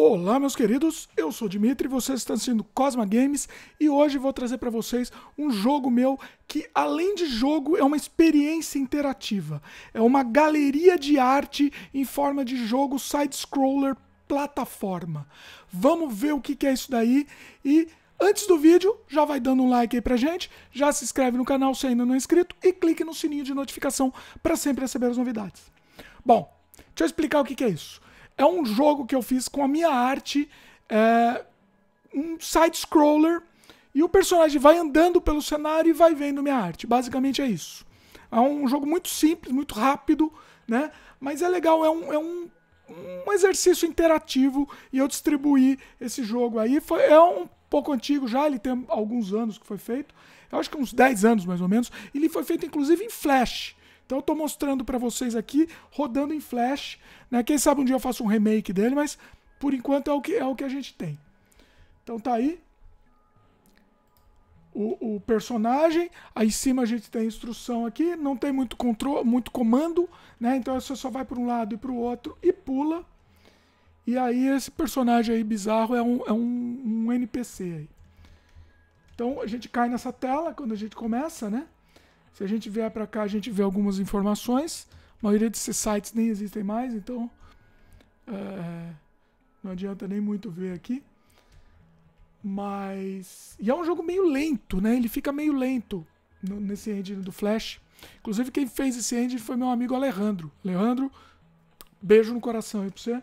Olá, meus queridos, eu sou o Dimitri, vocês estão assistindo Cosma Games e hoje vou trazer para vocês um jogo meu que, além de jogo, é uma experiência interativa. É uma galeria de arte em forma de jogo side-scroller plataforma. Vamos ver o que é isso daí e. Antes do vídeo, já vai dando um like aí pra gente, já se inscreve no canal se ainda não é inscrito e clique no sininho de notificação para sempre receber as novidades. Bom, deixa eu explicar o que é isso. É um jogo que eu fiz com a minha arte, é, um side-scroller, e o personagem vai andando pelo cenário e vai vendo minha arte. Basicamente é isso. É um jogo muito simples, muito rápido, né? Mas é legal, é um, é um, um exercício interativo e eu distribuí esse jogo aí. Foi, é um pouco antigo já, ele tem alguns anos que foi feito. Eu acho que uns 10 anos mais ou menos. Ele foi feito inclusive em Flash. Então eu estou mostrando para vocês aqui, rodando em flash. Né? Quem sabe um dia eu faço um remake dele, mas por enquanto é o que, é o que a gente tem. Então tá aí. O, o personagem, aí em cima a gente tem a instrução aqui, não tem muito controle, muito comando, né? Então você só vai para um lado e para o outro e pula. E aí esse personagem aí bizarro é um, é um, um NPC aí. Então a gente cai nessa tela quando a gente começa, né? Se a gente vier para cá, a gente vê algumas informações. A maioria desses sites nem existem mais, então é, não adianta nem muito ver aqui. Mas. E é um jogo meio lento, né? Ele fica meio lento no, nesse engine do Flash. Inclusive, quem fez esse engine foi meu amigo Alejandro. Alejandro, beijo no coração aí pra você.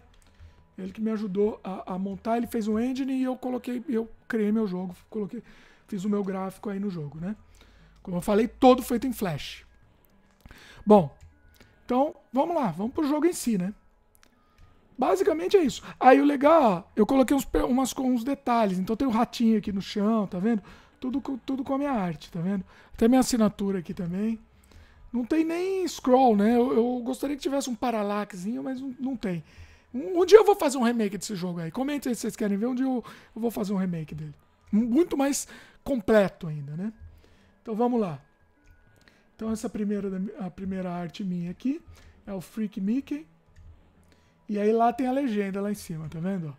Ele que me ajudou a, a, montar, ele fez um engine e eu coloquei, eu criei meu jogo, coloquei, fiz o meu gráfico aí no jogo, né? Como eu falei, todo feito em Flash. Bom, então vamos lá, vamos pro jogo em si, né? Basicamente é isso. Aí o legal, eu coloquei uns, umas, uns detalhes. Então tem o um ratinho aqui no chão, tá vendo? Tudo, tudo com a minha arte, tá vendo? Até minha assinatura aqui também. Não tem nem scroll, né? Eu, eu gostaria que tivesse um paralaxinho, mas não, não tem. Um, um, dia eu vou fazer um remake desse jogo aí. Comente aí se vocês querem ver. Um dia eu, eu vou fazer um remake dele. Muito mais completo ainda, né? Então vamos lá. Então essa primeira, a primeira arte minha aqui é o Freak Mickey. E aí lá tem a legenda lá em cima, tá vendo?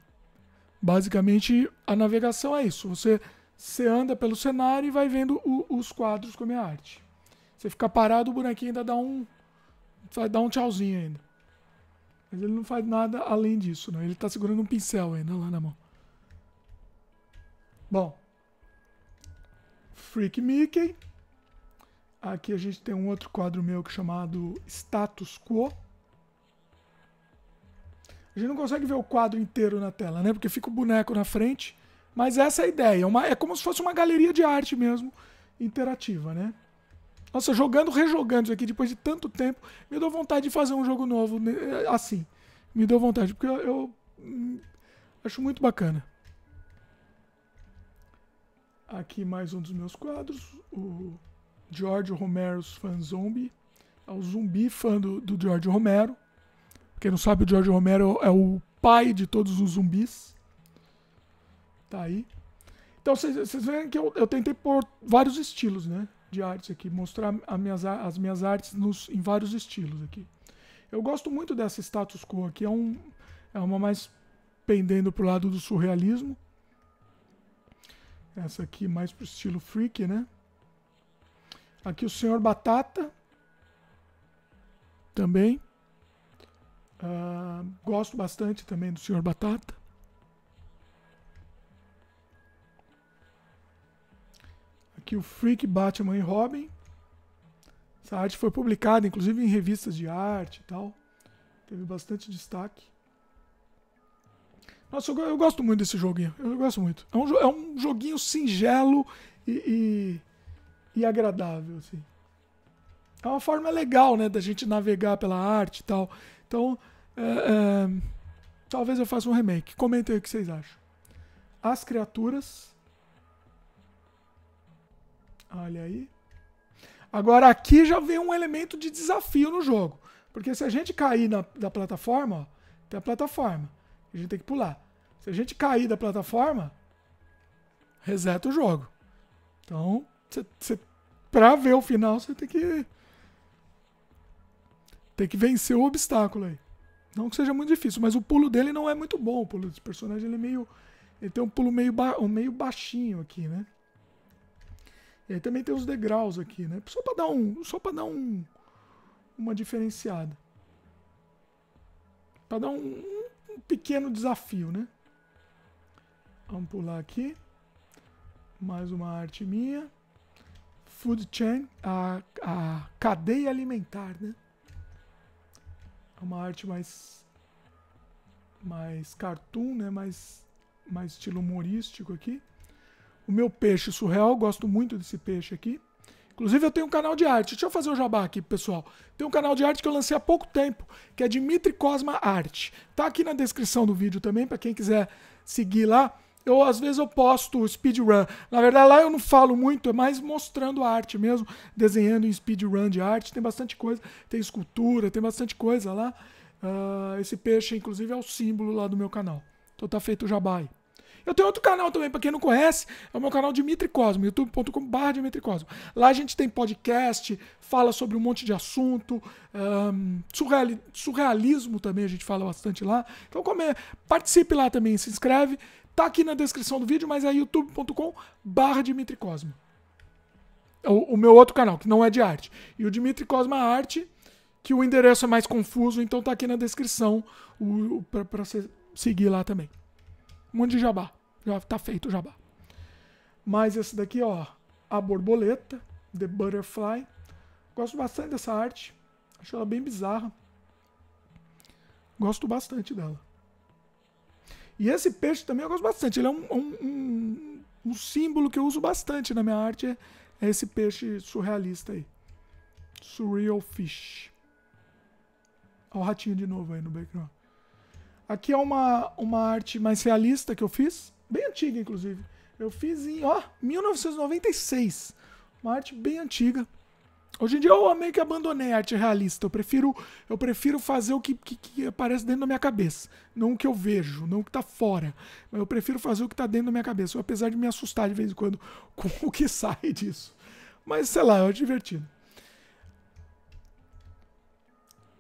Basicamente a navegação é isso. Você, você anda pelo cenário e vai vendo o, os quadros com a minha arte. Você fica parado, o bonequinho ainda dá um. Vai dar um tchauzinho ainda. Mas ele não faz nada além disso, não. Né? Ele tá segurando um pincel ainda lá na mão. Bom, Freak Mickey. Aqui a gente tem um outro quadro meu que é chamado Status Quo. A gente não consegue ver o quadro inteiro na tela, né? Porque fica o boneco na frente. Mas essa é a ideia. É uma, é como se fosse uma galeria de arte mesmo, interativa, né? Nossa, jogando, rejogando isso aqui depois de tanto tempo, me deu vontade de fazer um jogo novo né? assim. Me deu vontade, porque eu, eu hum, acho muito bacana. Aqui mais um dos meus quadros, o George Romero's Fan Zombie. É o zumbi fã do, do George Romero. Quem não sabe, o George Romero é o pai de todos os zumbis. Tá aí. Então vocês veem que eu, eu, tentei pôr vários estilos né, de artes aqui, mostrar as minhas, as minhas artes nos, em vários estilos aqui. Eu gosto muito dessa status quo aqui, é, um, é uma mais pendendo para o lado do surrealismo. Essa aqui mais pro estilo freak, né? Aqui o Senhor Batata. Também. Uh, gosto bastante também do Senhor Batata. Aqui o Freak Batman e Robin. Essa arte foi publicada, inclusive, em revistas de arte e tal. Teve bastante destaque. Nossa, eu, eu, gosto muito desse joguinho. Eu gosto muito. É um, é um joguinho singelo e, e, e agradável, assim. É uma forma legal, né, da gente navegar pela arte e tal. Então, é, é, talvez eu faça um remake. Comentem aí o que vocês acham. As Criaturas. Olha aí. Agora, aqui já vem um elemento de desafio no jogo. Porque se a gente cair na, da plataforma, ó, tem a plataforma. A gente tem que pular. Se a gente cair da plataforma, reseta o jogo. Então, cê, cê, pra ver o final, você tem que. Tem que vencer o obstáculo aí. Não que seja muito difícil, mas o pulo dele não é muito bom. O pulo desse personagem ele é meio. Ele tem um pulo meio, ba... meio baixinho aqui, né? E aí também tem os degraus aqui, né? Só pra dar um. Só pra dar um. Uma diferenciada. Pra dar um, um pequeno desafio, né? Vamos pular aqui. Mais uma arte minha. Food chain, a, a cadeia alimentar, né? É uma arte mais mais cartoon, né? Mais mais estilo humorístico aqui. O meu peixe surreal, gosto muito desse peixe aqui. Inclusive, eu tenho um canal de arte. Deixa eu fazer o jabá aqui, pessoal. Tem um canal de arte que eu lancei há pouco tempo, que é Dimitri Cosma Arte. Tá aqui na descrição do vídeo também, para quem quiser seguir lá. Eu, às vezes, eu posto speedrun. Na verdade, lá eu não falo muito, é mais mostrando a arte mesmo, desenhando em speedrun de arte. Tem bastante coisa, tem escultura, tem bastante coisa lá. Uh, esse peixe, inclusive, é o símbolo lá do meu canal. Então tá feito o jabá aí. Eu tenho outro canal também, para quem não conhece, é o meu canal Dimitri Cosmo, youtube.com.br Dimitri Cosmo. Lá a gente tem podcast, fala sobre um monte de assunto, um, surrealismo também a gente fala bastante lá. Então come, participe lá também, se inscreve. Tá aqui na descrição do vídeo, mas é youtube.com.br Dimitri Cosmo. O, o meu outro canal, que não é de arte. E o Dimitri Cosma Arte, que o endereço é mais confuso, então tá aqui na descrição para você seguir lá também. Um monte de jabá. Já tá feito o jabá. Mas esse daqui, ó, a borboleta, The Butterfly. Gosto bastante dessa arte. Acho ela bem bizarra. Gosto bastante dela. E esse peixe também eu gosto bastante. Ele é um, um, um, um símbolo que eu uso bastante na minha arte. É, é esse peixe surrealista aí. Surreal Fish. Olha o ratinho de novo aí no background. Aqui é uma, uma arte mais realista que eu fiz, bem antiga inclusive. Eu fiz em, ó, 1996. Uma arte bem antiga. Hoje em dia eu meio que abandonei a arte realista. Eu prefiro, eu prefiro fazer o que, que, que, aparece dentro da minha cabeça. Não o que eu vejo, não o que está fora. Mas eu prefiro fazer o que está dentro da minha cabeça. Apesar de me assustar de vez em quando com o que sai disso. Mas sei lá, é divertido.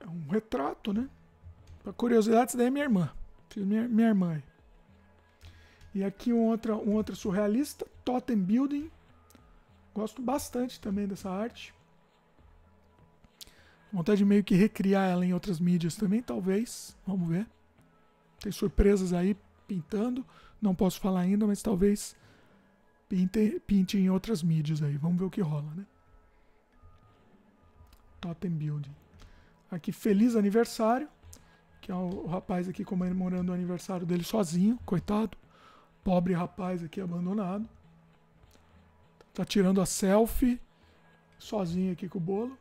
É um retrato, né? Pra curiosidade, isso daí é minha irmã. minha, minha irmã aí. E aqui um outro, um outro surrealista, Totem Building. Gosto bastante também dessa arte. Vontade de meio que recriar ela em outras mídias também, talvez. Vamos ver. Tem surpresas aí pintando. Não posso falar ainda, mas talvez pinte, pinte em outras mídias aí. Vamos ver o que rola, né? Totem Building. Aqui, feliz aniversário que é o rapaz aqui comemorando o aniversário dele sozinho, coitado. Pobre rapaz aqui abandonado. Tá tirando a selfie sozinho aqui com o bolo.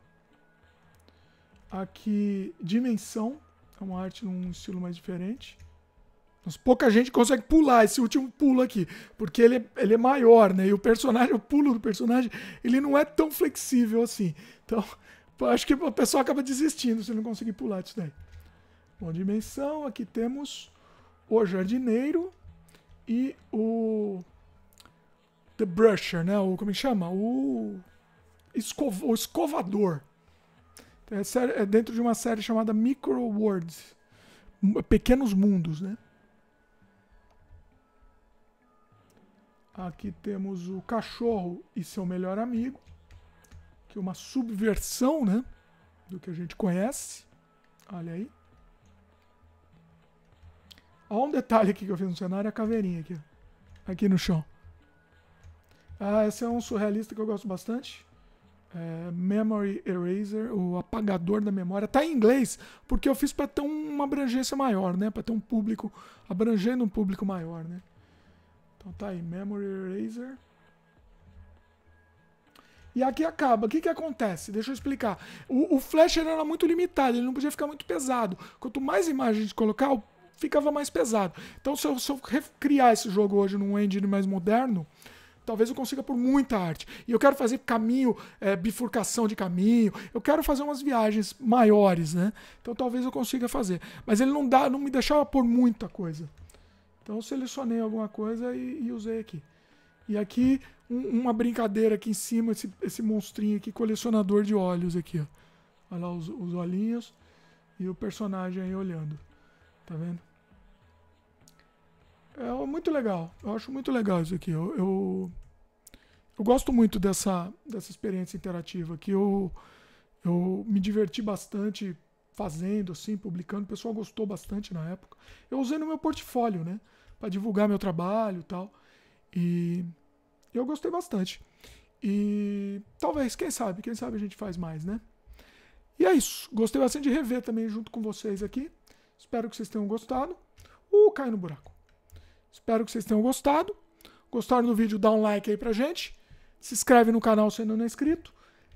Aqui, dimensão, é uma arte num estilo mais diferente. pouca gente consegue pular esse último pulo aqui, porque ele, é, ele é maior, né? E o personagem, o pulo do personagem, ele não é tão flexível assim. Então, acho que o pessoal acaba desistindo se não conseguir pular disso daí uma dimensão. Aqui temos o jardineiro e o the brusher, né? O como é que chama? O, escov o escovador. Então, é, é dentro de uma série chamada Micro Worlds, pequenos mundos, né? Aqui temos o cachorro e seu melhor amigo, que é uma subversão, né, do que a gente conhece. Olha aí. Olha um detalhe aqui que eu fiz no cenário, é a caveirinha aqui. Aqui no chão. Ah, esse é um surrealista que eu gosto bastante. É, Memory Eraser, o apagador da memória. Tá em inglês, porque eu fiz para ter uma abrangência maior, né? Para ter um público, abrangendo um público maior, né? Então tá aí, Memory Eraser. E aqui acaba. O que, que acontece? Deixa eu explicar. O, o flash era muito limitado, ele não podia ficar muito pesado. Quanto mais imagens a gente colocar, o ficava mais pesado. Então, se eu, se eu criar esse jogo hoje num engine mais moderno, talvez eu consiga por muita arte. E eu quero fazer caminho, é, bifurcação de caminho, eu quero fazer umas viagens maiores, né? Então talvez eu consiga fazer. Mas ele não, dá, não me deixava por muita coisa. Então eu selecionei alguma coisa e, e usei aqui. E aqui, um, uma brincadeira aqui em cima, esse, esse monstrinho aqui, colecionador de olhos aqui, ó. Olha lá os, os olhinhos e o personagem aí olhando. Tá vendo? É, é muito legal. Eu acho muito legal isso aqui. Eu, eu, eu gosto muito dessa, dessa experiência interativa que eu, eu me diverti bastante fazendo, assim, publicando. O pessoal gostou bastante na época. Eu usei no meu portfólio, né? Para divulgar meu trabalho e tal. E eu gostei bastante. E talvez, quem sabe, quem sabe a gente faz mais, né? E é isso. Gostei bastante de rever também junto com vocês aqui. Espero que vocês tenham gostado. O uh, Cai no Buraco. Espero que vocês tenham gostado. Gostaram do vídeo? Dá um like aí pra gente. Se inscreve no canal se ainda não é inscrito.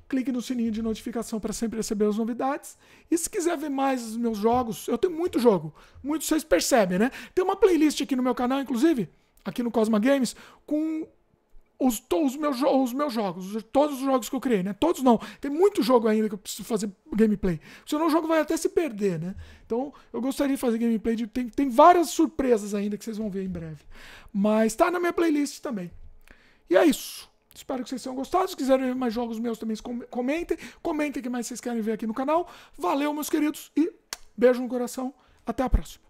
Clique no sininho de notificação para sempre receber as novidades. E se quiser ver mais os meus jogos, eu tenho muito jogo. Muitos vocês percebem, né? Tem uma playlist aqui no meu canal, inclusive, aqui no Cosma Games, com os, os, meus, os meus jogos, todos os jogos que eu criei, né? Todos não. Tem muito jogo ainda que eu preciso fazer gameplay. Senão o jogo vai até se perder, né? Então eu gostaria de fazer gameplay. De, tem, tem várias surpresas ainda que vocês vão ver em breve. Mas tá na minha playlist também. E é isso. Espero que vocês tenham gostado. Se quiserem ver mais jogos meus também, comentem. Comentem o que mais vocês querem ver aqui no canal. Valeu, meus queridos. E beijo no coração. Até a próxima.